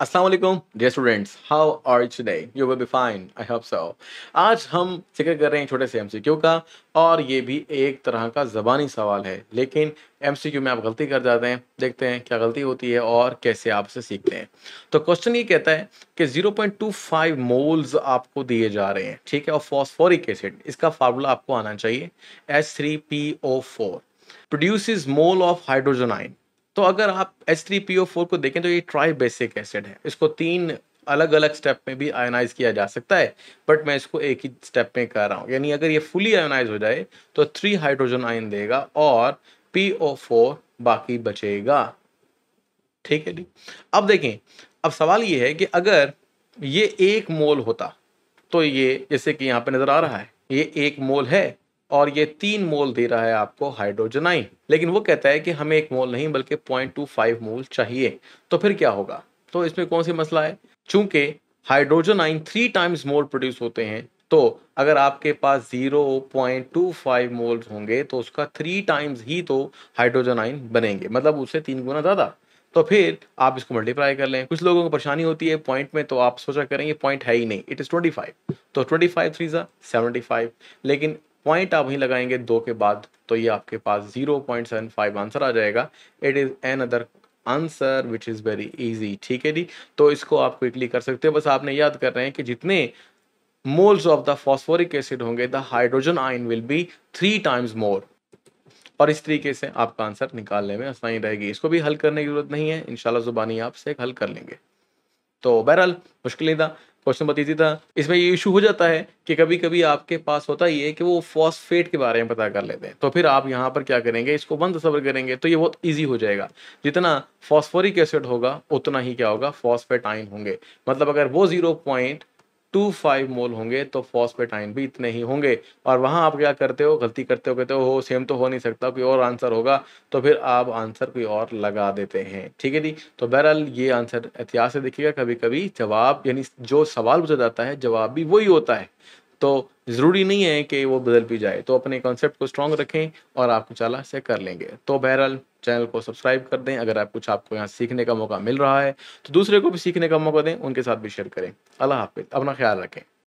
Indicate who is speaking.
Speaker 1: Aslam dear students how are you today you will be fine I hope so आज हम जिक्र कर रहे हैं छोटे से एमसीक्यू का और ये भी एक तरह का ज़बानी सवाल है लेकिन एमसीक्यू में आप गलती कर जाते हैं देखते हैं क्या गलती होती है और कैसे आप इसे सीखते हैं तो क्वेश्चन ये कहता है कि 0.25 मोल्स आपको दिए जा रहे हैं ठीक है और फॉस्फोरिक एसिड इसका फार्मूला आपको आना चाहिए S three P O four produce mole of hydrogen ion तो अगर आप H three P O four को देखें तो ये ट्राई बेसिक एसिड है इसको तीन अलग अलग स्टेप में भी आयोनाइज किया जा सकता है बट मैं इसको एक ही स्टेप में कर रहा हूँ यानी अगर ये फुली आयोनाइज हो जाए तो थ्री हाइड्रोजन आयन देगा और पी ओ फोर बाकी बचेगा ठीक है जी अब देखें अब सवाल ये है कि अगर ये एक मोल होता तो ये जैसे कि यहाँ पे नज़र आ रहा है ये एक मोल है और ये तीन मोल दे रहा है आपको हाइड्रोजन आइन लेकिन वो कहता है कि हमें एक मोल नहीं बल्कि पॉइंट टू फाइव मोल चाहिए तो फिर क्या होगा तो इसमें कौन सी मसला है चूंकि हाइड्रोजन आइन थ्री टाइम्स मोल प्रोड्यूस होते हैं तो अगर आपके पास zero point two five mole होंगे तो उसका थ्री टाइम्स ही तो हाइड्रोजन आइन बनेंगे मतलब उससे तीन गुना ज़्यादा तो फिर आप इसको मल्टीप्लाई कर लें कुछ लोगों को परेशानी होती है पॉइंट में तो आप सोचा करें ये पॉइंट है ही नहीं इट इज़ 25 तो 25 फाइव थ्री ज़ा सेवेंटी लेकिन पॉइंट आप ही लगाएंगे दो के बाद तो ये आपके पास zero point seven five answer आ जाएगा it is another answer which is very easy ठीक है जी तो इसको आप क्विकली कर सकते हो बस आपने याद कर रहे हैं कि जितने moles of the phosphoric acid होंगे the hydrogen ion will be three times more और इस तरीके से आपका आंसर निकालने में आसानी रहेगी इसको भी हल करने की जरूरत नहीं है इनशाला ज़ुबानी आप से हल कर लेंगे तो बहरहाल मुश्किल था क्वेश्चन बहुत था इसमें ये इशू हो जाता है कि कभी कभी आपके पास होता ही है कि वो फॉस्फेट के बारे में पता कर लेते हैं तो फिर आप यहाँ पर क्या करेंगे इसको बंद सबर करेंगे तो ये बहुत ईजी हो जाएगा जितना फॉस्फोरिक एसिड होगा उतना ही क्या होगा फॉस्फेट आइन होंगे मतलब अगर वो zero point two five mole होंगे तो फॉस्फेट आयन भी इतने ही होंगे और वहाँ आप क्या करते हो गलती करते हो कहते हो सेम तो हो नहीं सकता कोई और आंसर होगा तो फिर आप आंसर कोई और लगा देते हैं ठीक है जी तो बहरहाल ये आंसर एहतियात से देखिएगा कभी कभी जवाब यानी जो सवाल पूछा जाता है जवाब भी वही होता है तो ज़रूरी नहीं है कि वो बदल भी जाए तो अपने कॉन्सेप्ट को स्ट्रॉन्ग रखें और आप कुछ अला से कर लेंगे तो बहरहाल चैनल को सब्सक्राइब कर दें अगर आप कुछ आपको यहाँ सीखने का मौका मिल रहा है तो दूसरे को भी सीखने का मौका दें उनके साथ भी शेयर करें अल्लाह हाफि अपना ख्याल रखें